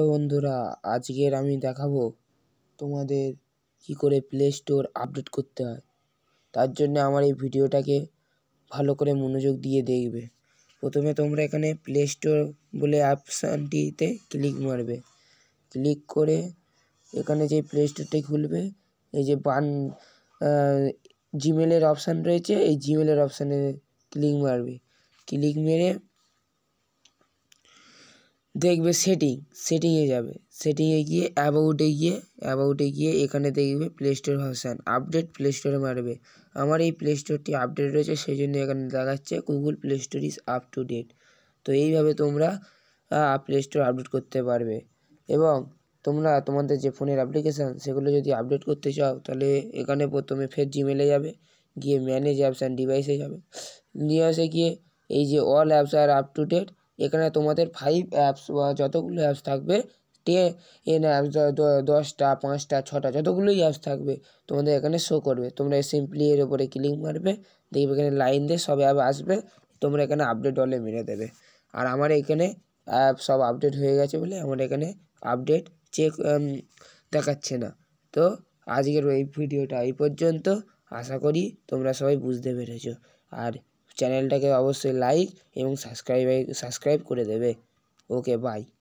তো বন্ধুরা আজকের আমি দেখাবো তোমাদের কি করে প্লে স্টোর আপডেট করতে হয় তার জন্য আমার এই ভিডিওটাকে ভালো করে মনোযোগ দিয়ে দেখবে প্রথমে তোমরা এখানে প্লে স্টোর বলে অ্যাপশানটিতে ক্লিক মারবে ক্লিক করে এখানে যে প্লে স্টোরটি খুলবে এই যে বান জিমেলের অপশান রয়েছে এই জিমেলের অপশানে ক্লিক মারবে ক্লিক মেরে দেখবে সেটিং সেটিংয়ে যাবে সেটিংয়ে গিয়ে অ্যাবাউটে গিয়ে অ্যাবাউটে গিয়ে এখানে দেখবে play store version update play স্টোরে মারবে আমার এই প্লে স্টোরটি আপডেট রয়েছে সেই জন্য এখানে দেখাচ্ছে Google play store is up to date তো এইভাবে তোমরা প্লে স্টোর আপডেট করতে পারবে এবং তোমরা তোমাদের যে ফোনের অ্যাপ্লিকেশান সেগুলো যদি আপডেট করতে চাও তাহলে এখানে প্রথমে ফের জিমেলে যাবে গিয়ে ম্যানেজ অ্যাপস অ্যান্ড ডিভাইসে যাবে ডিভাইসে গিয়ে এই যে অল অ্যাপস আর আপ টু ডেট এখানে তোমাদের ফাইভ অ্যাপস বা যতগুলো অ্যাপস থাকবে টেন অ্যাপস দশটা পাঁচটা ছটা যতগুলোই অ্যাপস থাকবে তোমাদের এখানে শো করবে তোমরা সিম্পলি এর উপরে ক্লিক মারবে দেখবে এখানে লাইন দিয়ে সব অ্যাপ আসবে তোমরা এখানে আপডেট হলে মেরে দেবে আর আমার এখানে অ্যাপ সব আপডেট হয়ে গেছে বলে আমার এখানে আপডেট চেক দেখাচ্ছে না তো আজকের এই ভিডিওটা এই পর্যন্ত আশা করি তোমরা সবাই বুঝতে পেরেছো আর চ্যানেলটাকে অবশ্যই লাইক এবং সাবস্ক্রাইব সাবস্ক্রাইব করে দেবে ওকে বাই